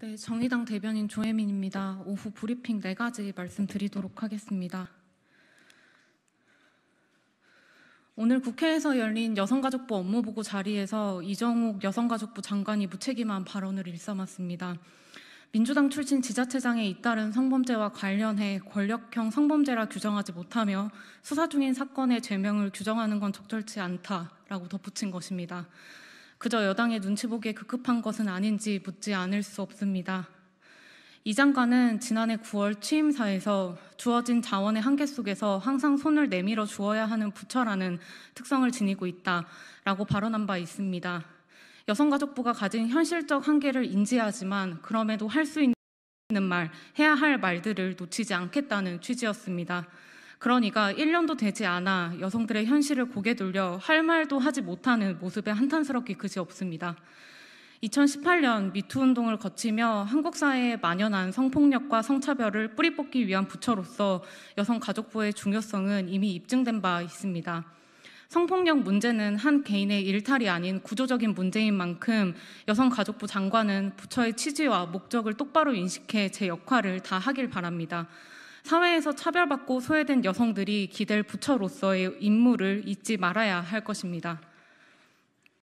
네, 정의당 대변인 조혜민입니다. 오후 브리핑 네 가지 말씀드리도록 하겠습니다. 오늘 국회에서 열린 여성가족부 업무보고 자리에서 이정욱 여성가족부 장관이 무책임한 발언을 일삼았습니다. 민주당 출신 지자체장에 잇따른 성범죄와 관련해 권력형 성범죄라 규정하지 못하며 수사 중인 사건의 죄명을 규정하는 건 적절치 않다라고 덧붙인 것입니다. 그저 여당의 눈치 보기에 급급한 것은 아닌지 묻지 않을 수 없습니다. 이 장관은 지난해 9월 취임사에서 주어진 자원의 한계 속에서 항상 손을 내밀어 주어야 하는 부처라는 특성을 지니고 있다라고 발언한 바 있습니다. 여성가족부가 가진 현실적 한계를 인지하지만 그럼에도 할 수 있는 말, 해야 할 말들을 놓치지 않겠다는 취지였습니다. 그러니까 1년도 되지 않아 여성들의 현실을 고개 돌려 할 말도 하지 못하는 모습에 한탄스럽기 그지없습니다. 2018년 미투 운동을 거치며 한국 사회에 만연한 성폭력과 성차별을 뿌리 뽑기 위한 부처로서 여성가족부의 중요성은 이미 입증된 바 있습니다. 성폭력 문제는 한 개인의 일탈이 아닌 구조적인 문제인 만큼 여성가족부 장관은 부처의 취지와 목적을 똑바로 인식해 제 역할을 다 하길 바랍니다. 사회에서 차별받고 소외된 여성들이 기댈 부처로서의 임무를 잊지 말아야 할 것입니다.